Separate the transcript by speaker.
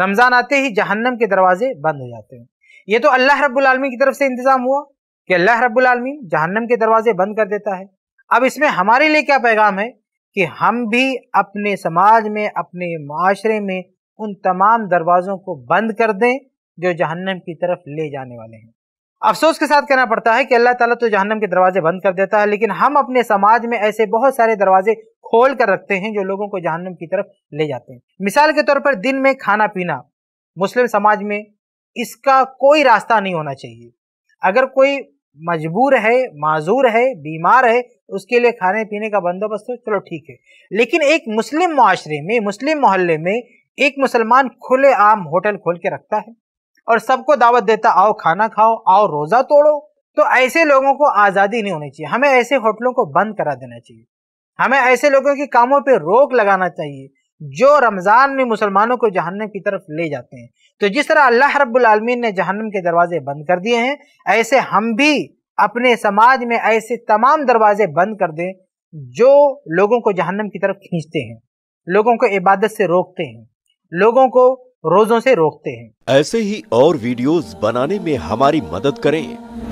Speaker 1: रमज़ान आते ही जहन्नम के दरवाजे बंद हो जाते हैं ये तो अल्लाह रब्बुलमी की तरफ से इंतज़ाम हुआ कि अल्लाह रब्बुलमी जहन्नम के दरवाजे बंद कर देता है अब इसमें हमारे लिए क्या पैगाम है कि हम भी अपने समाज में अपने माशरे में उन तमाम दरवाज़ों को बंद कर दें जो जहन्नम की तरफ ले जाने वाले हैं अफसोस के साथ कहना पड़ता है कि अल्लाह ताला तो जहन्नम के दरवाजे बंद कर देता है लेकिन हम अपने समाज में ऐसे बहुत सारे दरवाजे खोल कर रखते हैं जो लोगों को जहनम की तरफ ले जाते हैं मिसाल के तौर पर दिन में खाना पीना मुस्लिम समाज में इसका कोई रास्ता नहीं होना चाहिए अगर कोई मजबूर है माजूर है बीमार है उसके लिए खाने पीने का बंदोबस्त हो तो चलो ठीक है लेकिन एक मुस्लिम माशरे में मुस्लिम मोहल्ले में एक मुसलमान खुले आम होटल खोल के रखता है और सबको दावत देता आओ खाना खाओ आओ रोज़ा तोड़ो तो ऐसे लोगों को आज़ादी नहीं होनी चाहिए हमें ऐसे होटलों को बंद करा देना चाहिए हमें ऐसे लोगों के कामों पर रोक लगाना चाहिए जो रमज़ान में मुसलमानों को जहन्नम की तरफ ले जाते हैं तो जिस तरह अल्लाह रब्लमीन ने जहन्नम के दरवाजे बंद कर दिए हैं ऐसे हम भी अपने समाज में ऐसे तमाम दरवाजे बंद कर दें जो लोगों को जहन्नम की तरफ खींचते हैं लोगों को इबादत से रोकते हैं लोगों को रोज़ों से रोकते
Speaker 2: हैं ऐसे ही और वीडियोस बनाने में हमारी मदद करें